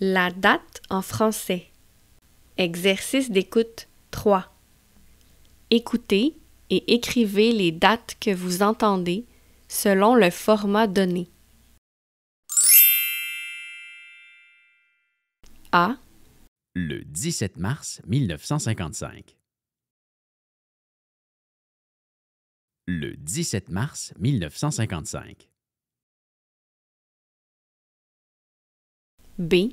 La date en français. Exercice d'écoute 3. Écoutez et écrivez les dates que vous entendez selon le format donné. A. Le 17 mars 1955. Le 17 mars 1955. B.